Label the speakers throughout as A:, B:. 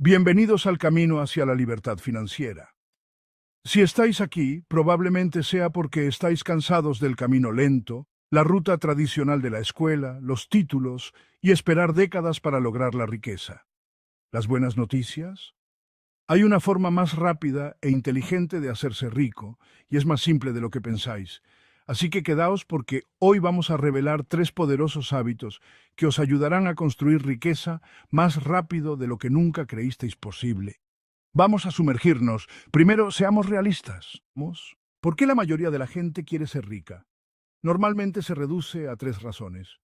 A: Bienvenidos al camino hacia la libertad financiera. Si estáis aquí, probablemente sea porque estáis cansados del camino lento, la ruta tradicional de la escuela, los títulos y esperar décadas para lograr la riqueza. ¿Las buenas noticias? Hay una forma más rápida e inteligente de hacerse rico, y es más simple de lo que pensáis. Así que quedaos porque hoy vamos a revelar tres poderosos hábitos que os ayudarán a construir riqueza más rápido de lo que nunca creísteis posible. Vamos a sumergirnos. Primero, seamos realistas. ¿Por qué la mayoría de la gente quiere ser rica? Normalmente se reduce a tres razones.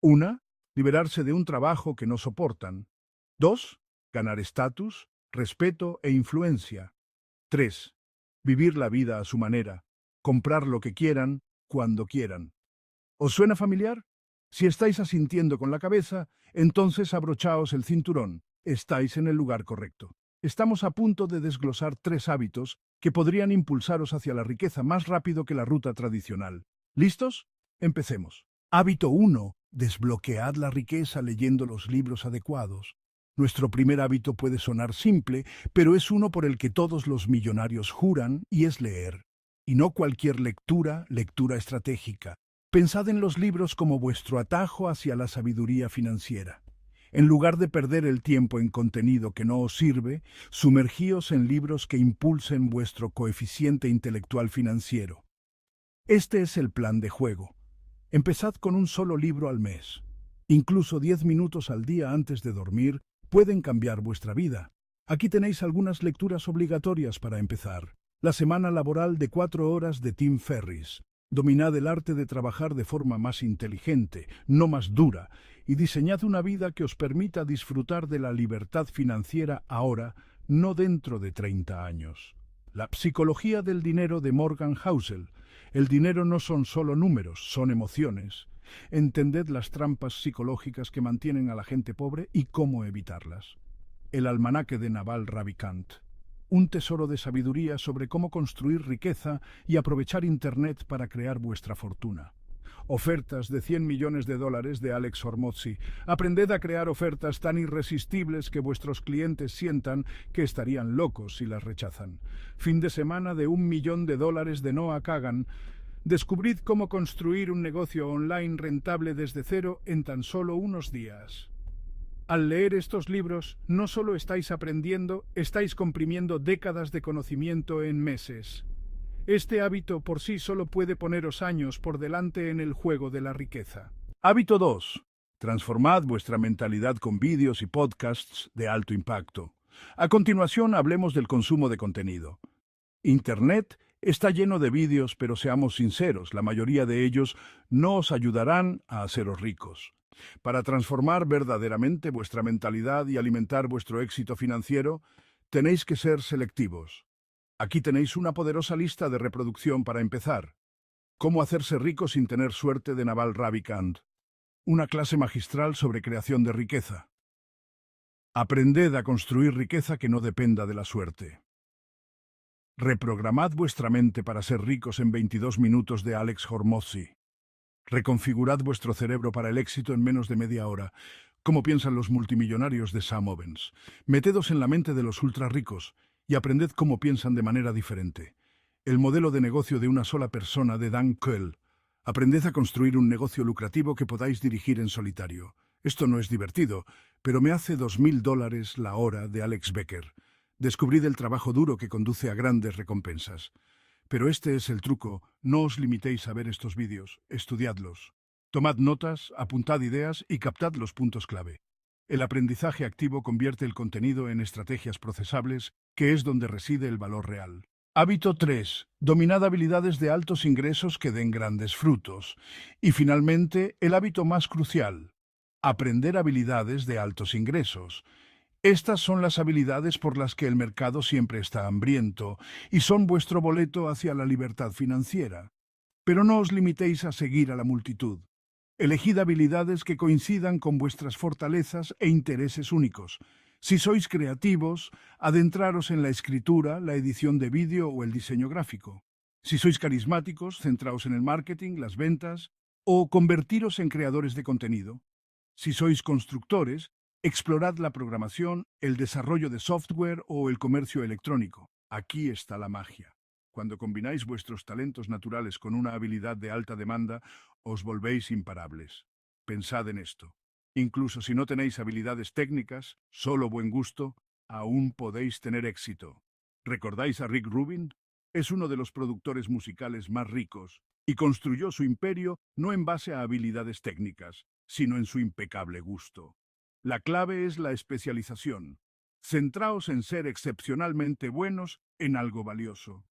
A: Una, liberarse de un trabajo que no soportan. Dos, ganar estatus, respeto e influencia. Tres, vivir la vida a su manera, comprar lo que quieran cuando quieran. ¿Os suena familiar? Si estáis asintiendo con la cabeza, entonces abrochaos el cinturón. Estáis en el lugar correcto. Estamos a punto de desglosar tres hábitos que podrían impulsaros hacia la riqueza más rápido que la ruta tradicional. ¿Listos? Empecemos. Hábito 1. Desbloquead la riqueza leyendo los libros adecuados. Nuestro primer hábito puede sonar simple, pero es uno por el que todos los millonarios juran y es leer. Y no cualquier lectura, lectura estratégica. Pensad en los libros como vuestro atajo hacia la sabiduría financiera. En lugar de perder el tiempo en contenido que no os sirve, sumergíos en libros que impulsen vuestro coeficiente intelectual financiero. Este es el plan de juego. Empezad con un solo libro al mes. Incluso 10 minutos al día antes de dormir pueden cambiar vuestra vida. Aquí tenéis algunas lecturas obligatorias para empezar. La semana laboral de cuatro horas de Tim Ferris. Dominad el arte de trabajar de forma más inteligente, no más dura, y diseñad una vida que os permita disfrutar de la libertad financiera ahora, no dentro de treinta años. La psicología del dinero de Morgan Housel. El dinero no son solo números, son emociones. Entended las trampas psicológicas que mantienen a la gente pobre y cómo evitarlas. El almanaque de Naval Ravikant un tesoro de sabiduría sobre cómo construir riqueza y aprovechar Internet para crear vuestra fortuna. Ofertas de 100 millones de dólares de Alex Hormozzi. Aprended a crear ofertas tan irresistibles que vuestros clientes sientan que estarían locos si las rechazan. Fin de semana de un millón de dólares de Noah Kagan. Descubrid cómo construir un negocio online rentable desde cero en tan solo unos días. Al leer estos libros, no solo estáis aprendiendo, estáis comprimiendo décadas de conocimiento en meses. Este hábito por sí solo puede poneros años por delante en el juego de la riqueza. Hábito 2. Transformad vuestra mentalidad con vídeos y podcasts de alto impacto. A continuación hablemos del consumo de contenido. Internet está lleno de vídeos, pero seamos sinceros, la mayoría de ellos no os ayudarán a haceros ricos. Para transformar verdaderamente vuestra mentalidad y alimentar vuestro éxito financiero, tenéis que ser selectivos. Aquí tenéis una poderosa lista de reproducción para empezar. Cómo hacerse rico sin tener suerte de Naval Ravikant. Una clase magistral sobre creación de riqueza. Aprended a construir riqueza que no dependa de la suerte. Reprogramad vuestra mente para ser ricos en 22 minutos de Alex Hormozzi. Reconfigurad vuestro cerebro para el éxito en menos de media hora, como piensan los multimillonarios de Sam Ovens. Metedos en la mente de los ultra ricos y aprended cómo piensan de manera diferente. El modelo de negocio de una sola persona de Dan Kuehl. Aprended a construir un negocio lucrativo que podáis dirigir en solitario. Esto no es divertido, pero me hace dos mil dólares la hora de Alex Becker. Descubrid el trabajo duro que conduce a grandes recompensas. Pero este es el truco, no os limitéis a ver estos vídeos, estudiadlos. Tomad notas, apuntad ideas y captad los puntos clave. El aprendizaje activo convierte el contenido en estrategias procesables, que es donde reside el valor real. Hábito 3. Dominad habilidades de altos ingresos que den grandes frutos. Y finalmente, el hábito más crucial. Aprender habilidades de altos ingresos. Estas son las habilidades por las que el mercado siempre está hambriento y son vuestro boleto hacia la libertad financiera. Pero no os limitéis a seguir a la multitud. Elegid habilidades que coincidan con vuestras fortalezas e intereses únicos. Si sois creativos, adentraros en la escritura, la edición de vídeo o el diseño gráfico. Si sois carismáticos, centraos en el marketing, las ventas o convertiros en creadores de contenido. Si sois constructores, Explorad la programación, el desarrollo de software o el comercio electrónico. Aquí está la magia. Cuando combináis vuestros talentos naturales con una habilidad de alta demanda, os volvéis imparables. Pensad en esto. Incluso si no tenéis habilidades técnicas, solo buen gusto, aún podéis tener éxito. ¿Recordáis a Rick Rubin? Es uno de los productores musicales más ricos y construyó su imperio no en base a habilidades técnicas, sino en su impecable gusto. La clave es la especialización. Centraos en ser excepcionalmente buenos en algo valioso.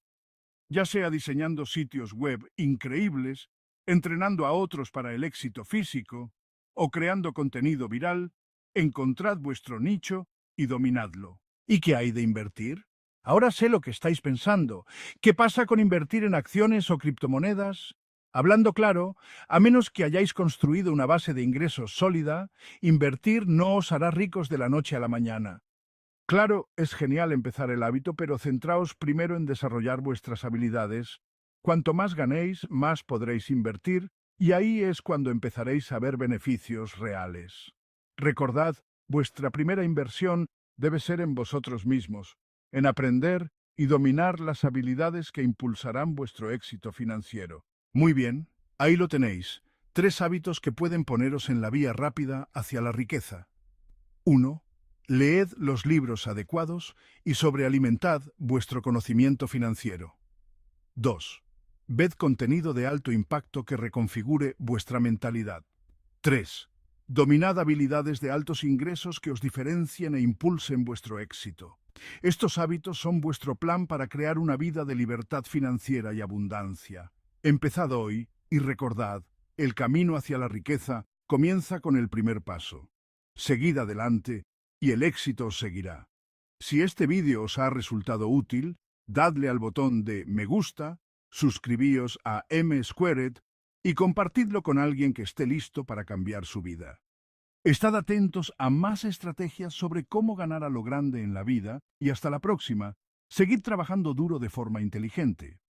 A: Ya sea diseñando sitios web increíbles, entrenando a otros para el éxito físico, o creando contenido viral, encontrad vuestro nicho y dominadlo. ¿Y qué hay de invertir? Ahora sé lo que estáis pensando. ¿Qué pasa con invertir en acciones o criptomonedas? Hablando claro, a menos que hayáis construido una base de ingresos sólida, invertir no os hará ricos de la noche a la mañana. Claro, es genial empezar el hábito, pero centraos primero en desarrollar vuestras habilidades. Cuanto más ganéis, más podréis invertir, y ahí es cuando empezaréis a ver beneficios reales. Recordad, vuestra primera inversión debe ser en vosotros mismos, en aprender y dominar las habilidades que impulsarán vuestro éxito financiero. Muy bien, ahí lo tenéis. Tres hábitos que pueden poneros en la vía rápida hacia la riqueza. 1. Leed los libros adecuados y sobrealimentad vuestro conocimiento financiero. 2. Ved contenido de alto impacto que reconfigure vuestra mentalidad. 3. Dominad habilidades de altos ingresos que os diferencien e impulsen vuestro éxito. Estos hábitos son vuestro plan para crear una vida de libertad financiera y abundancia. Empezad hoy y recordad, el camino hacia la riqueza comienza con el primer paso. Seguid adelante y el éxito os seguirá. Si este vídeo os ha resultado útil, dadle al botón de me gusta, suscribíos a M Squared y compartidlo con alguien que esté listo para cambiar su vida. Estad atentos a más estrategias sobre cómo ganar a lo grande en la vida y hasta la próxima, seguid trabajando duro de forma inteligente.